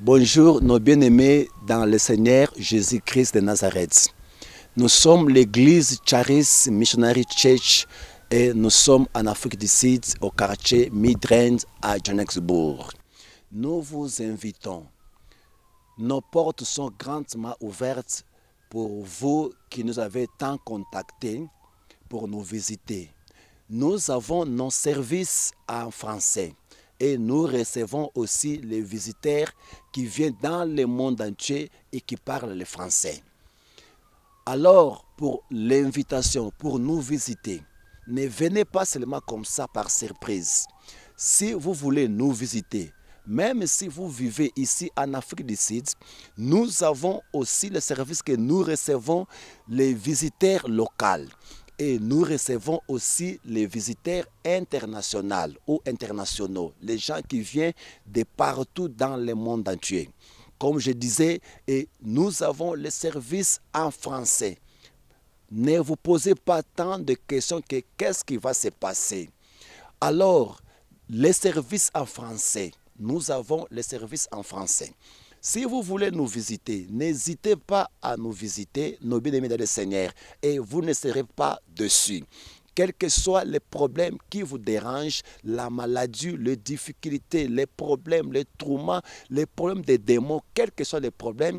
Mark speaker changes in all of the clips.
Speaker 1: Bonjour nos bien-aimés dans le Seigneur Jésus-Christ de Nazareth. Nous sommes l'église Charis Missionary Church et nous sommes en Afrique du Sud au quartier Midrand à Johannesburg. Nous vous invitons. Nos portes sont grandement ouvertes pour vous qui nous avez tant contactés pour nous visiter. Nous avons nos services en français et nous recevons aussi les visiteurs qui viennent dans le monde entier et qui parlent le français. Alors, pour l'invitation, pour nous visiter, ne venez pas seulement comme ça par surprise. Si vous voulez nous visiter, même si vous vivez ici en Afrique du Sud, nous avons aussi le service que nous recevons les visiteurs locaux. Et nous recevons aussi les visiteurs internationaux ou internationaux, les gens qui viennent de partout dans le monde entier. Comme je disais, et nous avons les services en français. Ne vous posez pas tant de questions que qu'est-ce qui va se passer. Alors, les services en français, nous avons les services en français. Si vous voulez nous visiter, n'hésitez pas à nous visiter, nos bien-aimés dans Seigneur, et vous ne serez pas dessus quels que soient les problèmes qui vous dérangent, la maladie, les difficultés, les problèmes, les traumas, les problèmes des démons, quels que soient les problèmes,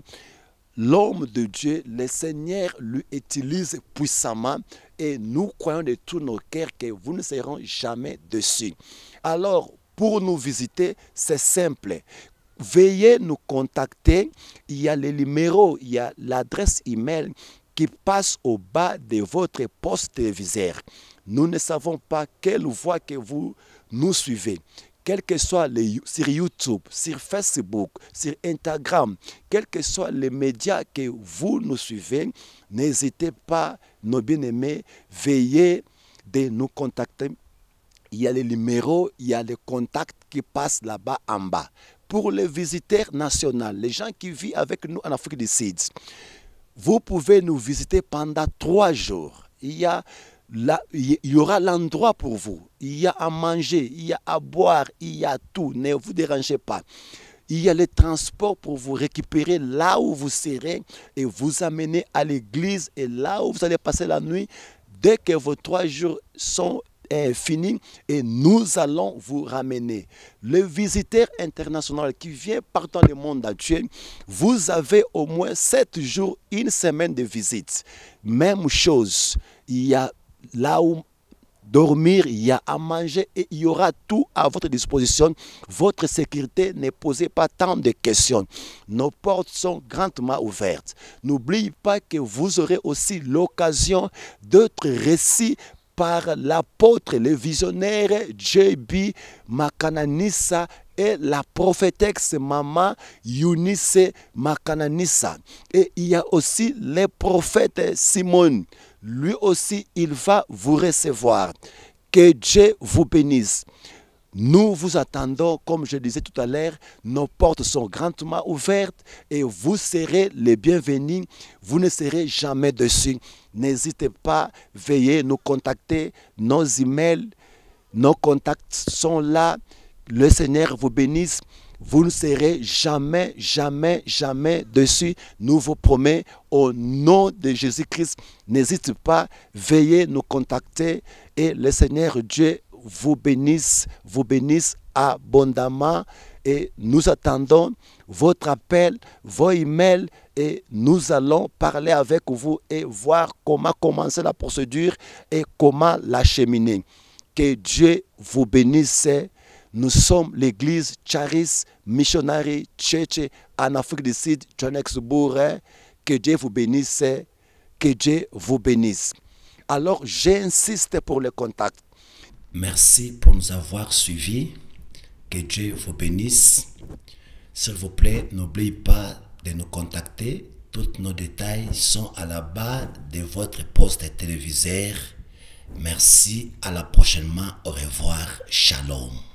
Speaker 1: l'homme de Dieu, le Seigneur lui utilise puissamment et nous croyons de tous nos cœurs que vous ne serez jamais dessus. Alors, pour nous visiter, c'est simple veuillez nous contacter. Il y a les numéros, il y a l'adresse email qui passe au bas de votre poste télévisé Nous ne savons pas quelle voie que vous nous suivez. Quel que soit les, sur YouTube, sur Facebook, sur Instagram, quels que soient les médias que vous nous suivez, n'hésitez pas, nos bien-aimés, veillez de nous contacter il y a les numéros, il y a les contacts qui passent là-bas en bas pour les visiteurs nationaux, les gens qui vivent avec nous en Afrique du Sud. Vous pouvez nous visiter pendant trois jours. Il y, a il y aura l'endroit pour vous. Il y a à manger, il y a à boire, il y a tout. Ne vous dérangez pas. Il y a les transports pour vous récupérer là où vous serez et vous amener à l'église et là où vous allez passer la nuit. Dès que vos trois jours sont est fini et nous allons vous ramener. Le visiteur international qui vient dans le monde actuel vous avez au moins sept jours, une semaine de visite. Même chose, il y a là où dormir, il y a à manger et il y aura tout à votre disposition. Votre sécurité, ne posez pas tant de questions. Nos portes sont grandement ouvertes. N'oubliez pas que vous aurez aussi l'occasion d'autres récits par l'apôtre, le visionnaire J.B. Makananissa et la prophétesse Maman Eunice Makananissa. Et il y a aussi le prophète Simon. Lui aussi, il va vous recevoir. Que Dieu vous bénisse. Nous vous attendons, comme je disais tout à l'heure, nos portes sont grandement ouvertes et vous serez les bienvenus. Vous ne serez jamais dessus. N'hésitez pas, veillez nous contacter. Nos emails, nos contacts sont là. Le Seigneur vous bénisse. Vous ne serez jamais, jamais, jamais dessus. Nous vous promets au nom de Jésus-Christ. N'hésitez pas, veillez nous contacter et le Seigneur Dieu vous bénisse, vous bénisse abondamment et nous attendons votre appel, vos emails et nous allons parler avec vous et voir comment commencer la procédure et comment la cheminer. Que Dieu vous bénisse. Nous sommes l'église Charis Missionary Church en Afrique du Sud, Johannesburg. Que Dieu vous bénisse. Que Dieu vous bénisse. Alors j'insiste pour le contact. Merci pour nous avoir suivis. Que Dieu vous bénisse. S'il vous plaît, n'oubliez pas de nous contacter. Tous nos détails sont à la base de votre poste téléviseur. Merci, à la prochaine, Au revoir. Shalom.